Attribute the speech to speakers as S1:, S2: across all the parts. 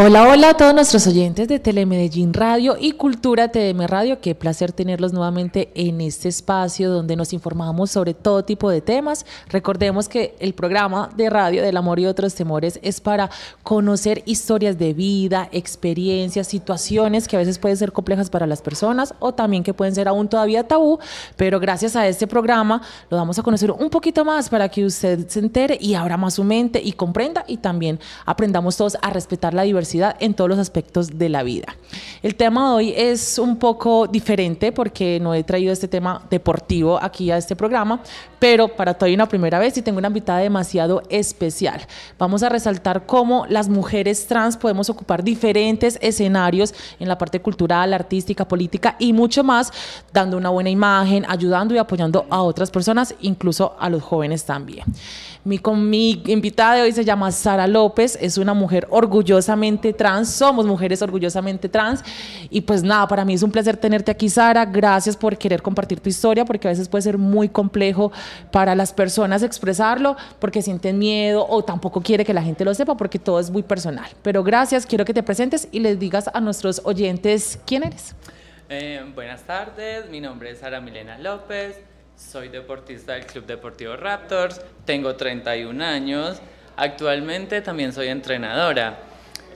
S1: Hola, hola a todos nuestros oyentes de Telemedellín Radio y Cultura TM Radio. Qué placer tenerlos nuevamente en este espacio donde nos informamos sobre todo tipo de temas. Recordemos que el programa de radio del amor y otros temores es para conocer historias de vida, experiencias, situaciones que a veces pueden ser complejas para las personas o también que pueden ser aún todavía tabú, pero gracias a este programa lo vamos a conocer un poquito más para que usted se entere y abra más su mente y comprenda y también aprendamos todos a respetar la diversidad en todos los aspectos de la vida. El tema de hoy es un poco diferente porque no he traído este tema deportivo aquí a este programa, pero para todavía una primera vez y tengo una invitada demasiado especial. Vamos a resaltar cómo las mujeres trans podemos ocupar diferentes escenarios en la parte cultural, artística, política y mucho más, dando una buena imagen, ayudando y apoyando a otras personas, incluso a los jóvenes también. Mi, con mi invitada de hoy se llama Sara López, es una mujer orgullosamente trans, somos mujeres orgullosamente trans. Y pues nada, para mí es un placer tenerte aquí, Sara. Gracias por querer compartir tu historia, porque a veces puede ser muy complejo para las personas expresarlo, porque sienten miedo o tampoco quiere que la gente lo sepa, porque todo es muy personal. Pero gracias, quiero que te presentes y les digas a nuestros oyentes quién eres. Eh,
S2: buenas tardes, mi nombre es Sara Milena López, soy deportista del Club Deportivo Raptors, tengo 31 años, actualmente también soy entrenadora.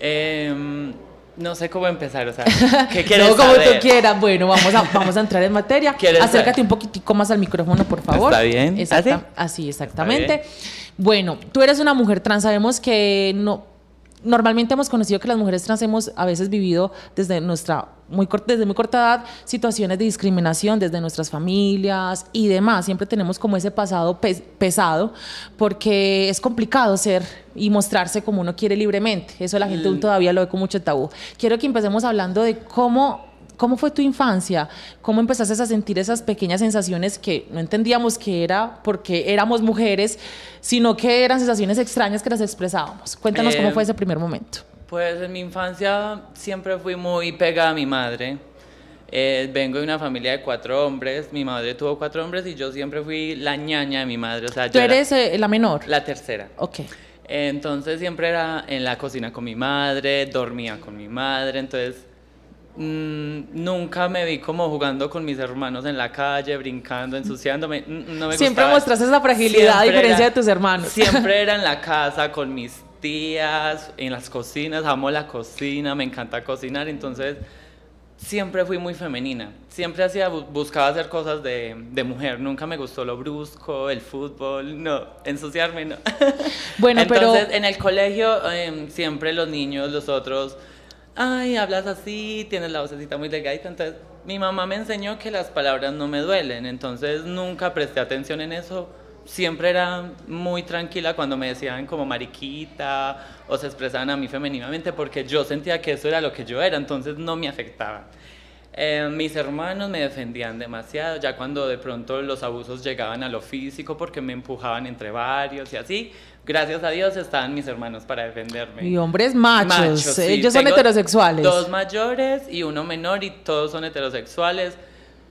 S2: Eh, no sé cómo empezar, o sea, ¿qué quieres no, como tú
S1: quieras. Bueno, vamos a, vamos a entrar en materia. Acércate un poquitico más al micrófono, por favor. ¿Está bien? ¿Ah, ¿Así? exactamente. Bueno, tú eres una mujer trans, sabemos que no... Normalmente hemos conocido que las mujeres trans hemos a veces vivido desde nuestra muy desde muy corta edad situaciones de discriminación desde nuestras familias y demás. Siempre tenemos como ese pasado pesado porque es complicado ser y mostrarse como uno quiere libremente. Eso la gente aún mm. todavía lo ve con mucho tabú. Quiero que empecemos hablando de cómo ¿Cómo fue tu infancia? ¿Cómo empezaste a sentir esas pequeñas sensaciones que no entendíamos que era porque éramos mujeres, sino que eran sensaciones extrañas que las expresábamos? Cuéntanos cómo fue em, ese primer momento.
S2: Pues en mi infancia siempre fui muy pegada a mi madre. Eh, vengo de una familia de cuatro hombres, mi madre tuvo cuatro hombres y yo siempre fui la ñaña de mi madre. sea, ¿Tú eres
S1: eh, la menor? La tercera. Ok.
S2: entonces siempre era en la cocina con mi madre, dormía con mi madre, entonces mm, nunca me vi como jugando con mis hermanos en la calle, brincando, ensuciándome. siempre mostras esa fragilidad a diferencia de
S1: tus hermanos. Siempre
S2: era en la casa con mis tías, en las cocinas, amo la cocina, me encanta cocinar, entonces siempre fui muy femenina, siempre hacía, buscaba hacer cosas de, mujer, nunca me gustó lo brusco, el fútbol, no, ensuciarme, no.
S1: Bueno, Entonces,
S2: pero... en el colegio em, siempre los niños, los otros, ay, hablas así, tienes la vocecita muy delgadita, entonces mi mamá me enseñó que las palabras no me duelen, entonces nunca presté atención en eso siempre era muy tranquila cuando me decían como mariquita o se expresaban a mí femeninamente porque yo sentía que eso era lo que yo era, entonces no me afectaba. Eh, mis hermanos me defendían demasiado, ya cuando de pronto los abusos llegaban a lo físico porque me empujaban entre varios y así, gracias a Dios estaban mis hermanos para defenderme. Y hombres machos, eh, ellos son heterosexuales. Dos mayores y uno menor y todos son heterosexuales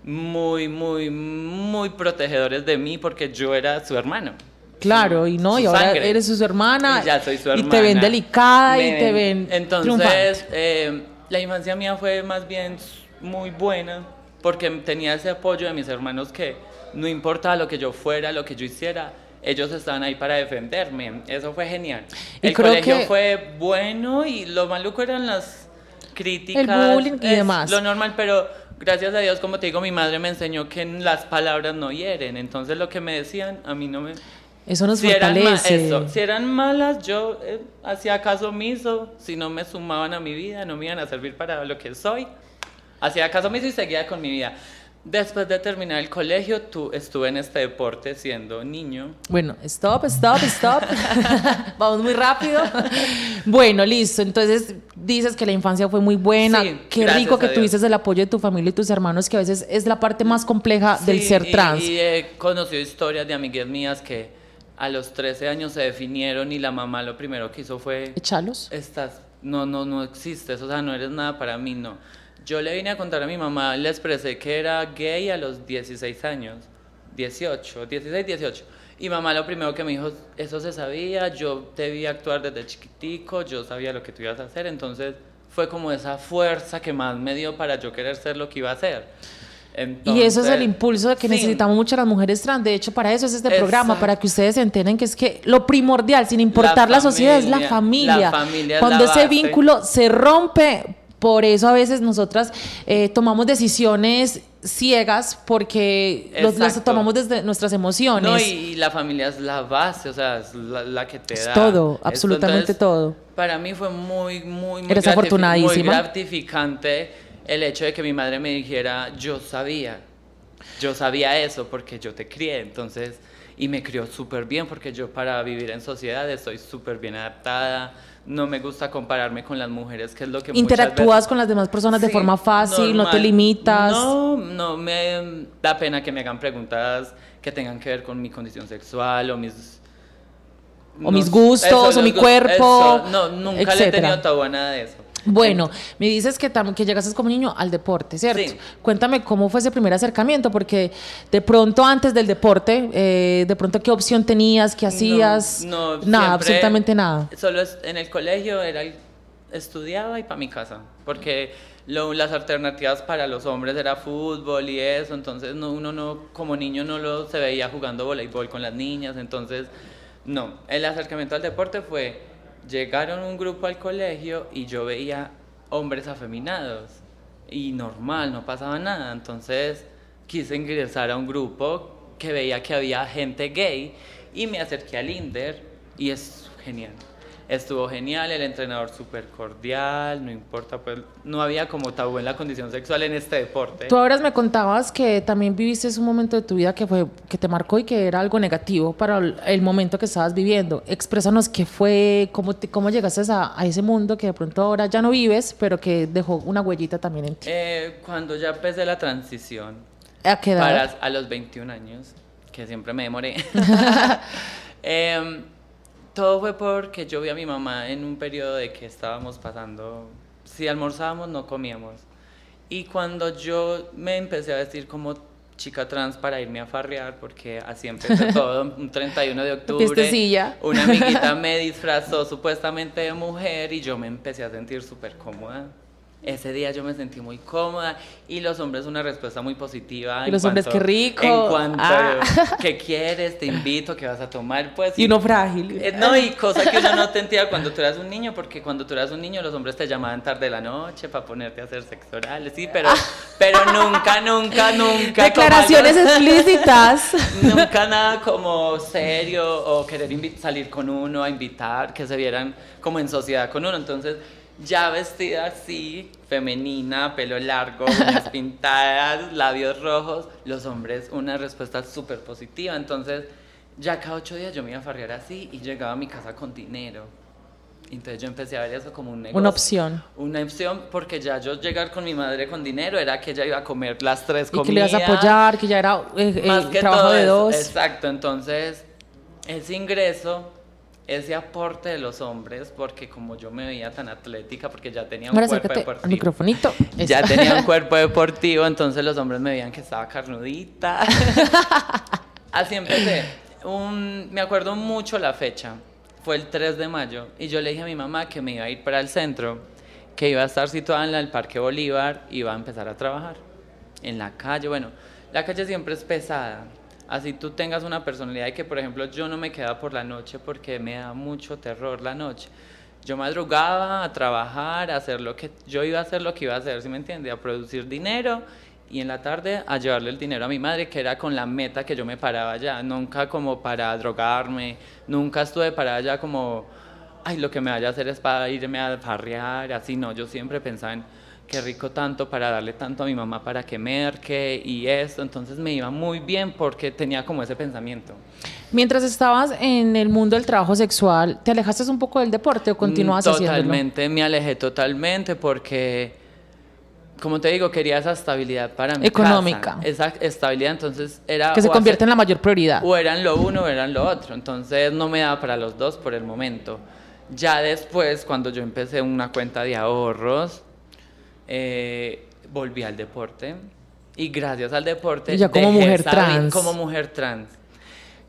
S2: muy, muy, muy protegedores de mí porque yo era su hermano.
S1: Claro, y no, y ahora eres su hermana. Y ya soy su hermana. Y te ven delicada y te ven. Entonces,
S2: eh, la infancia mía fue más bien muy buena porque tenía ese apoyo de mis hermanos que no importaba lo que yo fuera, lo que yo hiciera, ellos estaban ahí para defenderme. Eso fue genial. Y el creo colegio que... fue bueno y lo maluco eran las críticas. El bullying y demás. Lo normal, pero gracias a Dios, como te digo, mi madre me enseñó que las palabras no hieren, entonces lo que me decían a mí no me...
S1: Eso nos si fortalece. si
S2: eran malas, yo eh, hacía caso omiso, si no me sumaban a mi vida, no me iban a servir para lo que soy, hacía caso omiso y seguía con mi vida. Después de terminar el colegio, tú estuve en este deporte siendo niño.
S1: Bueno, stop, stop, stop. Vamos muy rápido. Bueno, listo. Entonces dices que la infancia fue muy buena. Qué rico que tuviste el apoyo de tu familia y tus hermanos, que a veces es la parte más compleja del ser trans. Y
S2: he conocido historias de amigas mías que a los 13 años se definieron y la mamá lo primero que hizo fue... Echalos. Estás, no, no, no existes, o sea, no eres nada para mí, no. Yo le vine a contar a mi mamá, le expresé que era gay a los 16 años, 18, 16, 18. Y mamá lo primero que me dijo, eso se sabía, yo te vi actuar desde chiquitico, yo sabía lo que tú ibas a hacer, entonces fue como esa fuerza que más me dio para yo querer ser lo que iba a ser. y eso es el impulso que necesitamos
S1: mucho las mujeres trans. De hecho, para eso es este programa, para que ustedes entiendan que es que lo primordial, sin importar la, sociedad, es la familia. Cuando ese vínculo se rompe, por eso a veces nosotras eh, tomamos decisiones ciegas porque las tomamos desde nuestras emociones. No, y,
S2: la familia es la base, o sea, es la, que te es Todo, absolutamente todo. Para mí fue muy, muy, muy, muy gratificante el hecho de que mi madre me dijera, yo sabía, yo sabía eso porque yo te crié, entonces y me crió súper bien porque yo para vivir en sociedad estoy súper bien adaptada, no me gusta compararme con las mujeres, que es lo que... Interactúas con las demás personas de forma fácil, no te limitas. No, no me da pena que me hagan preguntas que tengan que ver con mi condición sexual o mis... O mis gustos, o mi cuerpo. No, nunca le he tenido tabú a nada de eso.
S1: Bueno, me dices que, que llegaste como niño al deporte, ¿cierto? Cuéntame cómo fue ese primer acercamiento, porque de pronto antes del deporte, eh, de pronto qué opción tenías, qué hacías, no, nada, absolutamente nada.
S2: Solo en el colegio era estudiaba y para mi casa, porque las alternativas para los hombres era fútbol y eso, entonces no, uno no, como niño no lo se veía jugando voleibol con las niñas, entonces no, el acercamiento al deporte fue llegaron un grupo al colegio y yo veía hombres afeminados y normal, no pasaba nada. Entonces quise ingresar a un grupo que veía que había gente gay y me acerqué a Linder y es genial estuvo genial, el entrenador súper cordial, no importa, pues no había como tabú en la condición sexual en este deporte. Tú ahora me
S1: contabas que también viviste un momento de tu vida que, fue, que te marcó y que era algo negativo para el momento que estabas viviendo. Exprésanos qué fue, cómo, te, cómo llegaste a, ese mundo que de pronto ahora ya no vives, pero que dejó una huellita también en ti.
S2: Eh, cuando ya empecé la transición. ¿A los 21 años, que siempre me demoré. Em, todo fue porque yo vi a mi mamá en un periodo de que estábamos pasando, si almorzábamos no comíamos. Y cuando yo me empecé a vestir como chica trans para irme a farrear, porque así empezó todo, un 31 de octubre, una amiguita me disfrazó supuestamente de mujer y yo me empecé a sentir súper cómoda. Ese día yo me sentí muy cómoda y los hombres una respuesta muy positiva. Y los hombres, qué rico. En cuanto, ah. quieres? Te invito, que vas a tomar? Pues, y no
S1: frágil. Eh, no, y cosa que yo
S2: no te cuando tú eras un niño, porque cuando tú eras un niño los hombres te llamaban tarde de la noche para ponerte a hacer sexo oral, sí, pero, ah. pero nunca, nunca, nunca. Declaraciones explícitas. Nunca nada como serio o querer salir con uno a invitar, que se vieran como en sociedad con uno. Entonces ya vestida así, femenina, pelo largo, las pintadas, labios rojos, los hombres una respuesta súper positiva. Entonces, ya cada ocho días yo me iba a farrear así y llegaba a mi casa con dinero. Entonces yo empecé a ver eso como un negocio. Una opción. Una opción, porque ya yo llegar con mi madre con dinero era que ella iba a comer las tres comidas. Y que le ibas a apoyar, que ya era eh, Más el eh, trabajo de dos. Exacto, entonces ese ingreso ese aporte de los hombres, porque como yo me veía tan atlética, porque ya tenía un cuerpo deportivo. Ya tenía un cuerpo deportivo, entonces los hombres me veían que estaba carnudita. Así empecé. me acuerdo mucho la fecha. Fue el 3 de mayo. Y yo le dije a mi mamá que me iba a ir para el centro, que iba a estar situada en el Parque Bolívar y iba a empezar a trabajar. En la calle, bueno, la calle siempre es pesada así tú tengas una personalidad y que, por ejemplo, yo no me quedaba por la noche porque me da mucho terror la noche. Yo madrugaba a trabajar, a hacer lo que yo iba a hacer, lo que iba a hacer, ¿sí me entiende? A producir dinero y en la tarde a llevarle el dinero a mi madre, que era con la meta que yo me paraba ya. Nunca como para drogarme, nunca estuve parada allá como, ay, lo que me vaya a hacer es para irme a parrear, así no. Yo siempre pensaba en qué rico tanto para darle tanto a mi mamá para que merque y esto, entonces me iba muy bien porque tenía como ese pensamiento.
S1: Mientras estabas en el mundo del trabajo sexual, ¿te alejaste un poco del deporte o mm, continuabas haciendo? Totalmente,
S2: me alejé totalmente porque, como te digo, quería esa estabilidad para mi Económica. esa estabilidad, entonces era... Que se convierte en la
S1: mayor prioridad.
S2: O eran lo uno o eran lo otro, entonces no me daba para los dos por el momento. Ya después, cuando yo empecé una cuenta de ahorros, eh, volví al deporte y gracias al deporte... ya como mujer trans. Como mujer trans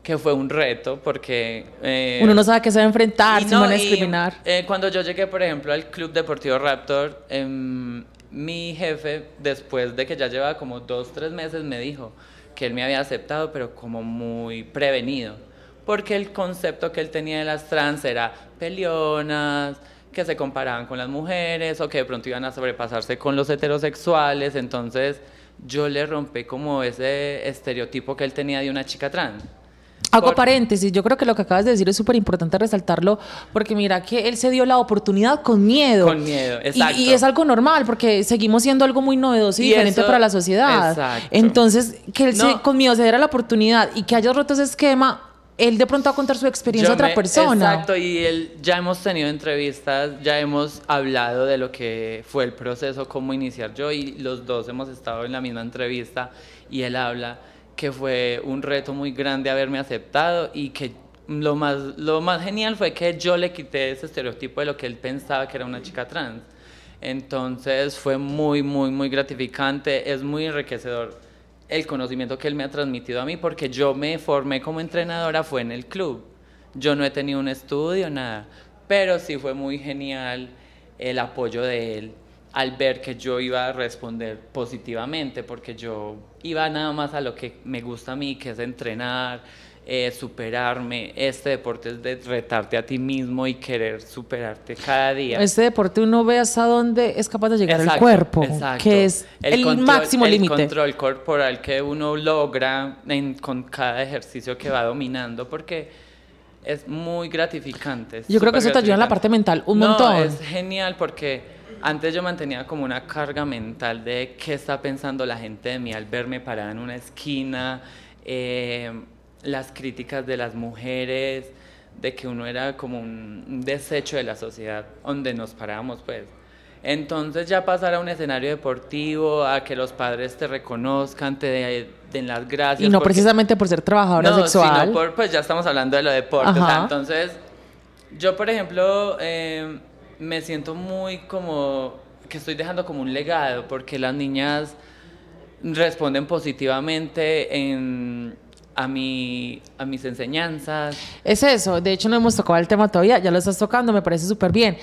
S2: que fue un reto porque... Eh, Uno no sabe qué se va a enfrentar, no, a discriminar. Eh, cuando yo llegué, por ejemplo, al Club Deportivo Raptor, em, mi jefe, después de que ya llevaba como dos, tres meses, me dijo que él me había aceptado, pero como muy prevenido, porque el concepto que él tenía de las trans era peleonas, que se comparaban con las mujeres o que de pronto iban a sobrepasarse con los heterosexuales, entonces yo le rompí como ese estereotipo que él tenía de una chica trans. Hago
S1: paréntesis, yo creo que lo que acabas de decir es súper importante resaltarlo, porque mira que él se dio la oportunidad con miedo. Con miedo, exacto. Y, es algo normal, porque seguimos siendo algo muy novedoso y, diferente para la sociedad. Exacto. Entonces, que él se, con miedo se diera la oportunidad y que haya roto ese esquema, él de pronto va a contar su experiencia a otra persona. Exacto,
S2: y él, ya hemos tenido entrevistas, ya hemos hablado de lo que fue el proceso, cómo iniciar yo, y los dos hemos estado en la misma entrevista, y él habla que fue un reto muy grande haberme aceptado y que lo más, lo más genial fue que yo le quité ese estereotipo de lo que él pensaba que era una chica trans. Entonces fue muy, muy, muy gratificante, es muy enriquecedor el conocimiento que él me ha transmitido a mí, porque yo me formé como entrenadora fue en el club. Yo no he tenido un estudio, nada, pero sí fue muy genial el apoyo de él al ver que yo iba a responder positivamente, porque yo iba nada más a lo que me gusta a mí, que es entrenar, eh, superarme. Este deporte es de retarte a ti mismo y querer superarte cada día. Este
S1: deporte uno ve hasta dónde es capaz de llegar el cuerpo, que es el, máximo límite. El
S2: control corporal que uno logra con cada ejercicio que va dominando, porque es muy gratificante. yo creo que eso te ayuda en la parte mental un no, Es genial porque antes yo mantenía como una carga mental de qué está pensando la gente de mí al verme parada en una esquina. Eh, las críticas de las mujeres, de que uno era como un desecho de la sociedad donde nos paramos pues. Entonces ya pasar a un escenario deportivo, a que los padres te reconozcan, te den las gracias. Y no precisamente
S1: por ser trabajadora no, sexual.
S2: pues ya estamos hablando de lo deporte. entonces, yo por ejemplo, em, me siento muy como que estoy dejando como un legado, porque las niñas responden positivamente en a, mi, a mis enseñanzas.
S1: Es eso, de hecho no hemos tocado el tema todavía, ya lo estás tocando, me parece súper bien.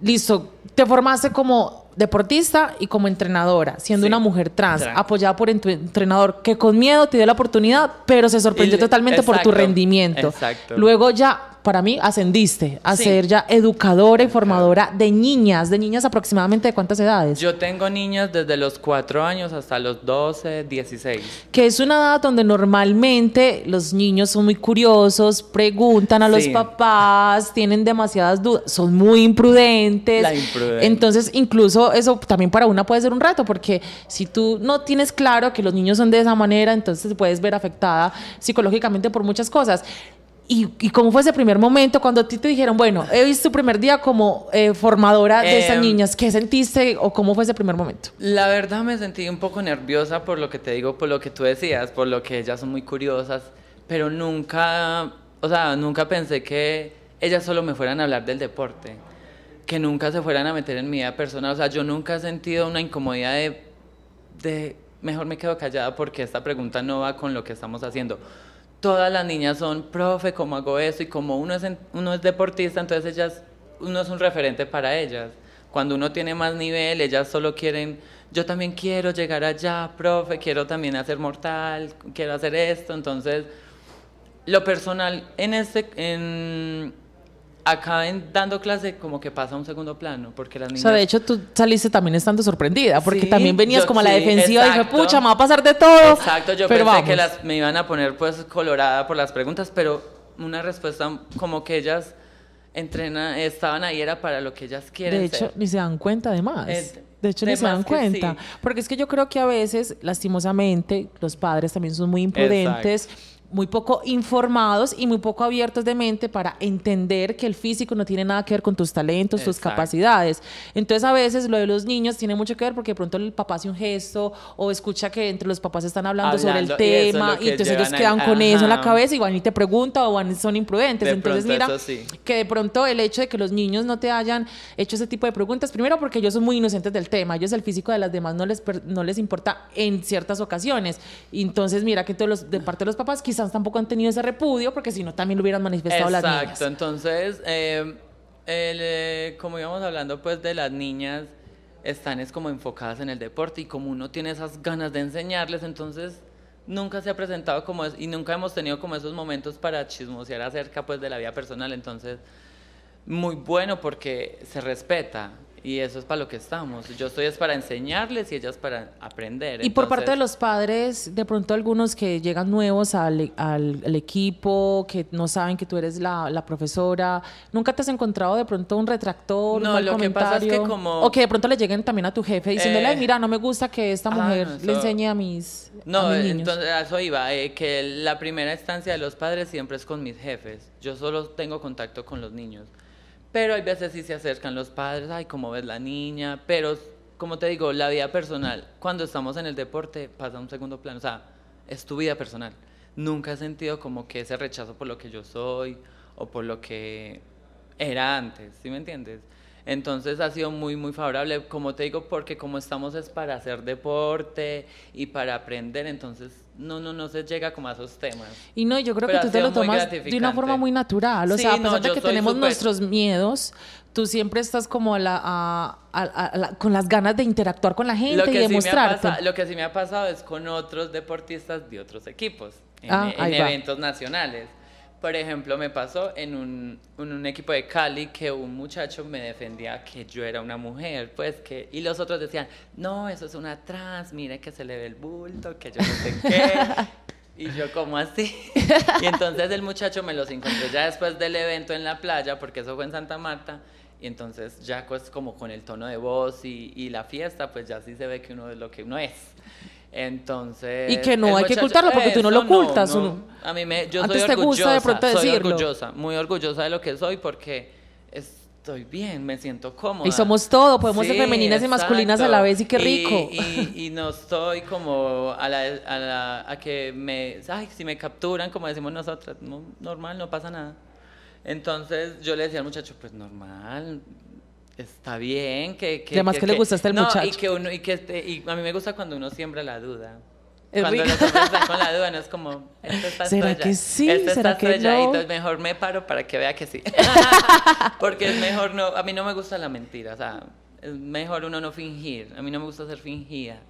S1: Listo, te formaste como deportista y como entrenadora, siendo una mujer trans, apoyada por tu entrenador que con miedo te dio la oportunidad, pero se sorprendió totalmente por tu rendimiento. Exacto. Luego ya para mí ascendiste a ser ya educadora y formadora de niñas, de niñas aproximadamente de cuántas edades.
S2: Yo tengo niñas desde los 4 años hasta los 12, 16.
S1: Que es una edad donde normalmente los niños son muy curiosos, preguntan a los papás, tienen demasiadas dudas, son muy imprudentes. La imprudente. Entonces, incluso eso también para una puede ser un rato, porque si tú no tienes claro que los niños son de esa manera, entonces puedes ver afectada psicológicamente por muchas cosas. Y, cómo fue ese primer momento cuando a ti te dijeron, bueno, he visto tu primer día como eh, formadora de esas em, niñas? ¿Qué sentiste o cómo fue ese primer momento?
S2: La verdad me sentí un poco nerviosa por lo que te digo, por lo que tú decías, por lo que ellas son muy curiosas, pero nunca, o sea, nunca pensé que ellas solo me fueran a hablar del deporte, que nunca se fueran a meter en mi vida personal. O sea, yo nunca he sentido una incomodidad de, de mejor me quedo callada porque esta pregunta no va con lo que estamos haciendo todas las niñas son, profe, ¿cómo hago eso? Y como uno es, uno es deportista, entonces ellas, uno es un referente para ellas. Cuando uno tiene más nivel, ellas solo quieren, yo también quiero llegar allá, profe, quiero también hacer mortal, quiero hacer esto. Entonces, lo personal en, este, acaben dando clase como que pasa un segundo plano, porque las niñas... O sea, de hecho
S1: tú saliste también estando sorprendida, porque también venías como a la defensiva y dije, pucha, me va a pasar de todo.
S2: Exacto, yo pensé que las, me iban a poner pues colorada por las preguntas, pero una respuesta como que ellas entrenan estaban ahí era para lo que ellas quieren De hecho, ni
S1: se dan cuenta además. de hecho, ni se dan cuenta. Porque es que yo creo que a veces, lastimosamente, los padres también son muy imprudentes muy poco informados y muy poco abiertos de mente para entender que el físico no tiene nada que ver con tus talentos, tus capacidades. Entonces a veces lo de los niños tiene mucho que ver porque de pronto el papá hace un gesto o escucha que entre los papás están hablando, sobre el tema y, entonces ellos quedan con eso en la cabeza y van y te pregunta o son imprudentes. entonces mira que de pronto el hecho de que los niños no te hayan hecho ese tipo de preguntas, primero porque ellos son muy inocentes del tema, ellos el físico de las demás no les, no les importa en ciertas ocasiones. Entonces mira que todos de parte de los papás quizás tampoco han tenido ese repudio, porque si no también lo hubieran manifestado las niñas. Exacto,
S2: entonces, eh, eh, como íbamos hablando pues de las niñas, están es como enfocadas en el deporte y como uno tiene esas ganas de enseñarles, entonces nunca se ha presentado como es, y nunca hemos tenido como esos momentos para chismosear acerca pues de la vida personal, entonces muy bueno porque se respeta, y eso es para lo que estamos. Yo estoy es para enseñarles y ellas para aprender. Y por parte de
S1: los padres, de pronto algunos que llegan nuevos al, al, equipo, que no saben que tú eres la, la, profesora, ¿nunca te has encontrado de pronto un retractor? un mal lo comentario? que pasa es que como... O que de pronto le lleguen también a tu jefe diciéndole, eh, mira, no me gusta que esta ah, mujer le enseñe a mis... No, a mis eh,
S2: entonces a eso iba, eh, que la primera instancia de los padres siempre es con mis jefes. Yo solo tengo contacto con los niños. Pero hay veces si se acercan los padres, ay, ¿cómo ves la niña? Pero, como te digo, la vida personal, cuando estamos en el deporte, pasa a un segundo plano. O sea, es tu vida personal. Nunca he sentido como que ese rechazo por lo que yo soy o por lo que era antes, ¿sí me entiendes? Entonces ha sido muy, muy favorable, como te digo, porque como estamos es para hacer deporte y para aprender, entonces no, no, no se llega como a esos temas. Y no, yo creo que tú te lo tomas de una forma
S1: muy natural, o sea, a pesar de que tenemos nuestros miedos, tú siempre estás como con las ganas de interactuar con la gente y demostrarlo.
S2: lo que sí me ha pasado es con otros deportistas de otros equipos, en ah, eventos nacionales. Por ejemplo, me pasó en un, equipo de Cali que un muchacho me defendía que yo era una mujer, pues que. Y los otros decían, no, eso es una trans, mire que se le ve el bulto, que yo no sé qué. Y yo, como así? Y entonces el muchacho me los encontró ya después del evento en la playa, porque eso fue en Santa Marta. Y entonces ya pues como con el tono de voz y, la fiesta, pues ya sí se ve que uno es lo que uno es. Entonces. Y que no hay que ocultarlo porque tú no lo ocultas. A mí me. Antes te orgullosa, gusta de pronto soy orgullosa, muy orgullosa de lo que soy porque estoy bien, me siento cómoda. Y somos todo, podemos ser femeninas y masculinas a la vez y qué rico. Y, no estoy como a la, a que me. Ay, si me capturan, como decimos nosotras, normal, no pasa nada. Entonces yo le decía al muchacho, pues normal, está bien, que... que Además que, le gusta el muchacho. Y que y que y a mí me gusta cuando uno siembra la duda. cuando uno los con la duda, no es como, está ¿Será que sí? ¿Será que no? mejor me paro para que vea que sí. Porque es mejor no, a mí no me gusta la mentira, o sea, es mejor uno no fingir, a mí no me gusta ser fingida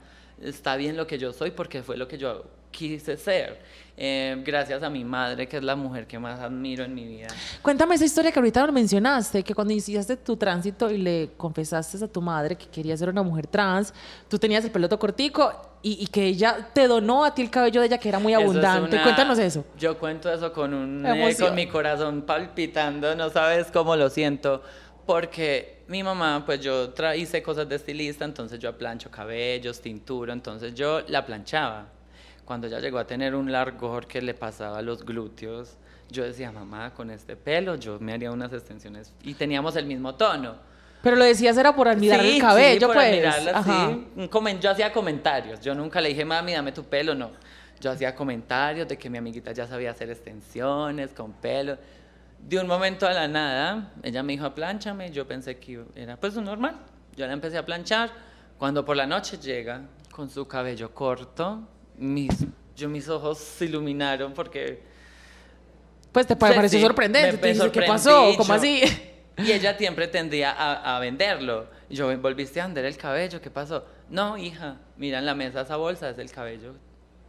S2: está bien lo que yo soy porque fue lo que yo quise ser. Em, gracias a mi madre, que es la mujer que más admiro en mi vida.
S1: Cuéntame esa historia que ahorita lo mencionaste, que cuando hiciste tu tránsito y le confesaste a tu madre que querías ser una mujer trans, tú tenías el peloto cortico y, que ella te donó a ti el cabello de ella que era muy abundante. Cuéntanos eso.
S2: Yo cuento eso con un eh, con mi corazón palpitando, no sabes cómo lo siento, porque mi mamá, pues yo hice cosas de estilista, entonces yo plancho cabellos, tinturo, entonces yo la planchaba. Cuando ya llegó a tener un largor que le pasaba a los glúteos, yo decía, mamá, con este pelo yo me haría unas extensiones y teníamos el mismo tono.
S1: Pero lo decías era por admirar el cabello, pues. sí,
S2: por Yo hacía comentarios. Yo nunca le dije, mami, dame tu pelo, no. Yo hacía comentarios de que mi amiguita ya sabía hacer extensiones con pelo de un momento a la nada, ella me dijo, aplánchame, yo pensé que era pues normal. Yo la empecé a planchar, cuando por la noche llega con su cabello corto, mis, mis ojos se iluminaron porque...
S1: Pues te pues, pareció sorprendente, ¿qué pasó? ¿Cómo así?
S2: Y ella siempre tendía a, venderlo. yo, ¿volviste a vender el cabello? ¿Qué pasó? No, hija, mira en la mesa esa bolsa, es el cabello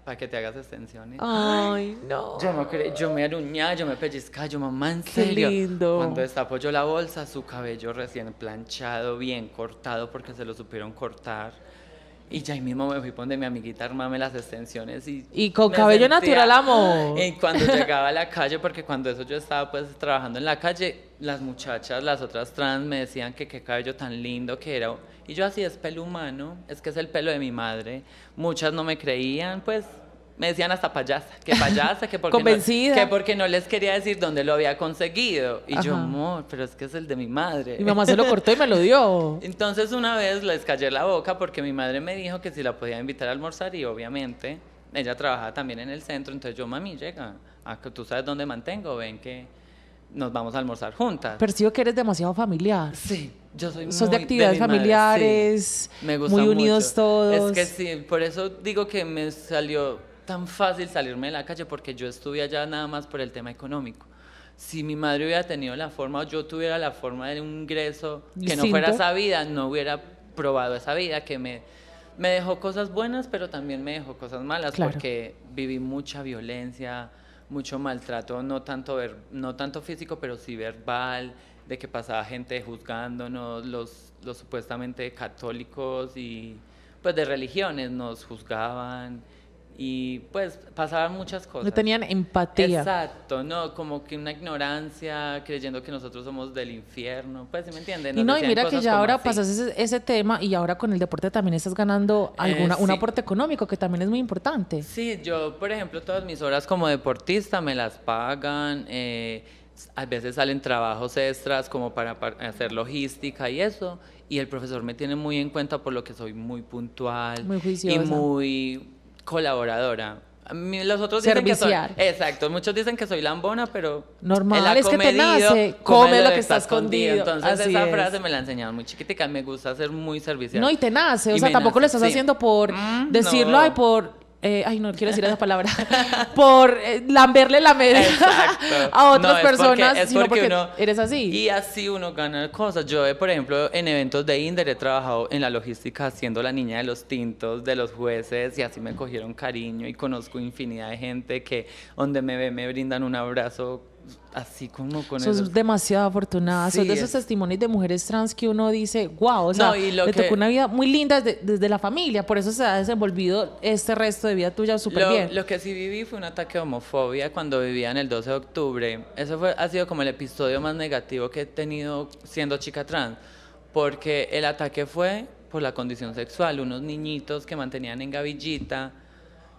S2: para que te hagas extensiones. Ay, no. Yo me, yo yo me pellizcaba, yo mamá, en serio. Qué lindo. Cuando destapó yo la bolsa, su cabello recién planchado, bien cortado, porque se lo supieron cortar. Y ya ahí mismo me fui poner mi amiguita armarme las extensiones y... con cabello natural, amor. Y cuando llegaba a la calle, porque cuando eso yo estaba pues trabajando en la calle, las muchachas, las otras trans, me decían que qué cabello tan lindo que era. Y yo así es pelo humano, es que es el pelo de mi madre. Muchas no me creían, pues me decían hasta payasa, que payasa, que porque, Convencida. que porque no les quería decir dónde lo había conseguido. Y yo, amor, pero es que es el de mi madre. y mamá se lo cortó
S1: y me lo dio.
S2: Entonces una vez les callé la boca porque mi madre me dijo que si la podía invitar a almorzar y obviamente ella trabajaba también en el centro, entonces yo, mami, llega, a tú sabes dónde mantengo, ven que nos vamos a almorzar juntas. Percibo
S1: que eres demasiado familiar. Sí,
S2: yo soy Sos de actividades familiares, me muy unidos todos. Es que sí, por eso digo que me salió tan fácil salirme de la calle porque yo estuve allá nada más por el tema económico. Si mi madre hubiera tenido la forma o yo tuviera la forma de un ingreso que no fuera esa vida, no hubiera probado esa vida que me me dejó cosas buenas, pero también me dejó cosas malas porque viví mucha violencia, mucho maltrato, no tanto, ver, no tanto físico, pero sí verbal, de que pasaba gente juzgándonos, los, los supuestamente católicos y pues de religiones nos juzgaban y pues pasaban muchas cosas. No tenían empatía. Exacto, no, como que una ignorancia, creyendo que nosotros somos del infierno, pues sí me entienden. y no, y mira que ya ahora pasas
S1: ese, tema y ahora con el deporte también estás ganando alguna, un eh, aporte económico que también es muy importante.
S2: Sí, yo por ejemplo todas mis horas como deportista me las pagan. Eh, a veces salen trabajos extras como para, hacer logística y eso, y el profesor me tiene muy en cuenta por lo que soy muy puntual muy y muy colaboradora. Los otros dicen exacto, muchos dicen que soy lambona, pero normal es que te nace, come lo, que está escondido. Entonces esa frase me la enseñado muy chiquitica, me gusta ser muy servicial. No, y te nace, o sea, tampoco lo estás haciendo
S1: por mm, decirlo, ay, por eh, ay, no quiero decir esa palabra, por verle eh, lamberle la media
S2: a otras personas, sino porque, eres así. Y así uno gana cosas. Yo, eh, por ejemplo, en eventos de Inder he trabajado en la logística siendo la niña de los tintos, de los jueces, y así me cogieron cariño y conozco infinidad de gente que donde me ve me brindan un abrazo así como con eso.
S1: demasiado afortunada. son de esos testimonios de mujeres trans que uno dice, wow, o tocó una vida muy linda desde, la familia. Por eso se ha desenvolvido este resto de vida tuya súper bien.
S2: Lo que sí viví fue un ataque de homofobia cuando vivía en el 12 de octubre. Eso fue, ha sido como el episodio más negativo que he tenido siendo chica trans. Porque el ataque fue por la condición sexual. Unos niñitos que mantenían en gavillita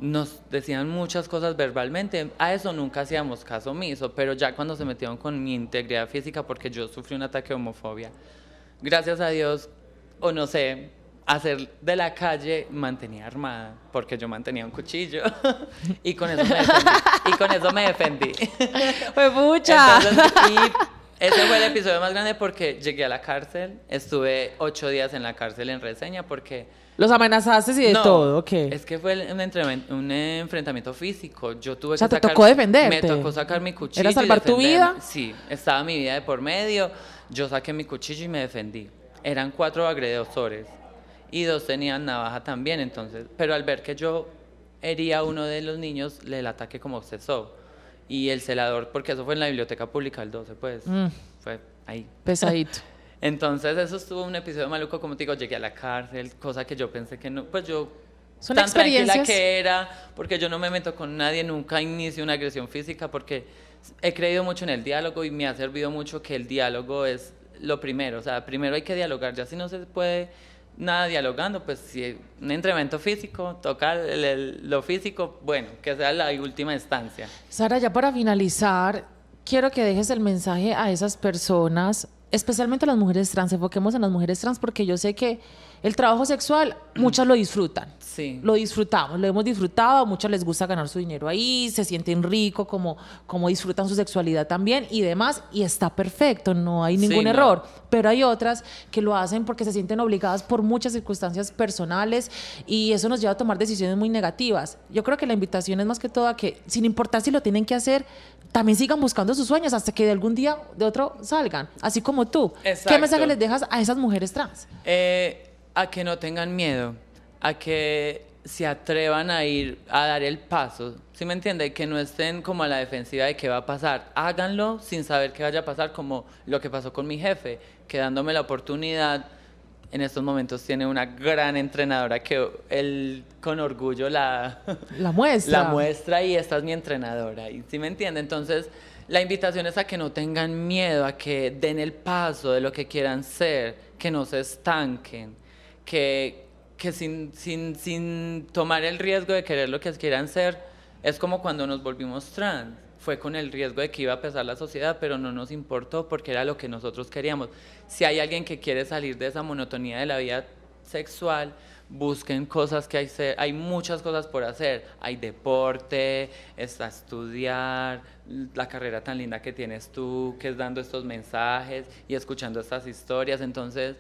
S2: nos decían muchas cosas verbalmente, a eso nunca hacíamos caso omiso, pero ya cuando se metieron con mi integridad física, porque yo sufrí un ataque de homofobia, gracias a Dios, o no sé, hacer de la calle mantenía armada, porque yo mantenía un cuchillo y con eso me defendí. Y con eso me defendí. ¡Fue mucha! Ese fue el episodio más grande porque llegué a la cárcel, estuve ocho días en la cárcel en reseña porque... Los amenazaste y de todo, ¿Qué? Es que fue un, enfrentamiento físico. Yo tuve o sea, te tocó defender? Me tocó sacar mi cuchillo. ¿Era salvar tu vida? Sí, estaba mi vida de por medio. Yo saqué mi cuchillo y me defendí. Eran cuatro agredores y dos tenían navaja también, entonces. Pero al ver que yo hería a uno de los niños, le ataque como cesó y el celador, porque eso fue en la biblioteca pública el 12, pues, mm. fue ahí. Pesadito. Entonces eso estuvo un episodio maluco, como te digo, llegué a la cárcel, cosa que yo pensé que no, pues yo tan tranquila que era, porque yo no me meto con nadie, nunca inicio una agresión física, porque he creído mucho en el diálogo y me ha servido mucho que el diálogo es lo primero, o sea, primero hay que dialogar, ya si no se puede nada dialogando, pues si un entrenamiento físico, tocar lo físico, bueno, que sea la última instancia.
S1: Sara, ya para finalizar, quiero que dejes el mensaje a esas personas especialmente las mujeres trans, enfoquemos en las mujeres trans porque yo sé que el trabajo sexual muchas lo disfrutan. Sí. Lo disfrutamos, lo hemos disfrutado, a muchas les gusta ganar su dinero ahí, se sienten ricos, como como disfrutan su sexualidad también y demás y está perfecto, no hay ningún error, pero hay otras que lo hacen porque se sienten obligadas por muchas circunstancias personales y eso nos lleva a tomar decisiones muy negativas. Yo creo que la invitación es más que todo a que sin importar si lo tienen que hacer, también sigan buscando sus sueños hasta que de algún día de otro salgan, así como tú. ¿Qué mensaje les dejas a esas mujeres trans?
S2: Eh, a que no tengan miedo, a que se atrevan a ir a dar el paso, ¿sí me entiende? Que no estén como a la defensiva de qué va a pasar. Háganlo sin saber qué vaya a pasar, como lo que pasó con mi jefe, que dándome la oportunidad en estos momentos tiene una gran entrenadora que él con orgullo la,
S1: la muestra. La muestra
S2: y esta es mi entrenadora. ¿Y me entiende? Entonces, la invitación es a que no tengan miedo, a que den el paso de lo que quieran ser, que no se estanquen, que, que sin, sin, sin tomar el riesgo de querer lo que quieran ser, es como cuando nos volvimos trans fue con el riesgo de que iba a pesar la sociedad, pero no nos importó porque era lo que nosotros queríamos. Si hay alguien que quiere salir de esa monotonía de la vida sexual, busquen cosas que hay, hay muchas cosas por hacer, hay deporte, está estudiar, la carrera tan linda que tienes tú, que es dando estos mensajes y escuchando estas historias, entonces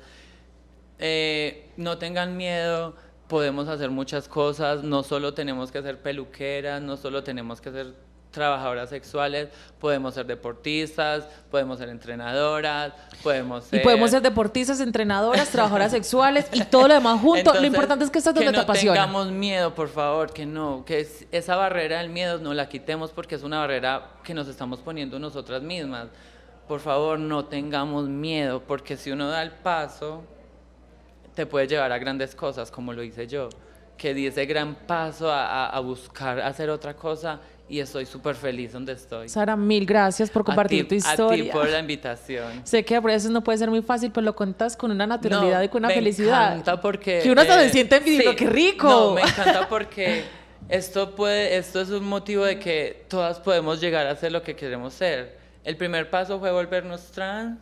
S2: eh, no tengan miedo, podemos hacer muchas cosas, no solo tenemos que ser peluqueras, no solo tenemos que ser trabajadoras sexuales, podemos ser deportistas, podemos ser entrenadoras, podemos ser... Y podemos ser
S1: deportistas, entrenadoras, trabajadoras sexuales y todo lo demás junto. lo importante es que estés donde te apasiona. Que
S2: tengamos miedo, por favor, que no, que esa barrera del miedo no la quitemos porque es una barrera que nos estamos poniendo nosotras mismas. Por favor, no tengamos miedo porque si uno da el paso, te puede llevar a grandes cosas, como lo hice yo que di ese gran paso a, a, a buscar hacer otra cosa y estoy súper feliz donde estoy. Sara, mil gracias por compartir tu historia. A ti por la invitación.
S1: sé que a veces no puede ser muy fácil, pero lo contás con una naturalidad y con una felicidad. felicidad. Me
S2: encanta porque... Que uno se eh, siente envidioso. ¡qué rico! No, me encanta porque esto, puede, esto es un motivo de que todas podemos llegar a ser lo que queremos ser. El primer paso fue volvernos trans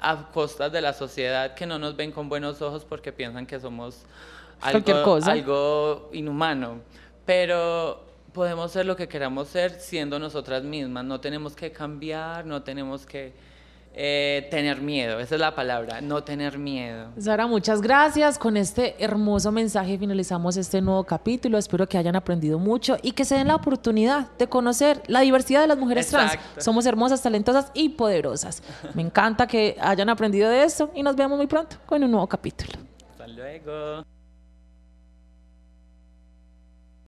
S2: a costas de la sociedad que no nos ven con buenos ojos porque piensan que somos algo inhumano. Pero podemos ser lo que queramos ser siendo nosotras mismas. No tenemos que cambiar, no tenemos que eh, tener miedo. Esa es la palabra, no tener miedo.
S1: Sara, muchas gracias. Con este hermoso mensaje finalizamos este nuevo capítulo. Espero que hayan aprendido mucho y que se den la oportunidad de conocer la diversidad de las mujeres trans. Somos hermosas, talentosas y poderosas. Me encanta que hayan aprendido de esto y nos vemos muy pronto con un nuevo capítulo.
S2: Hasta luego.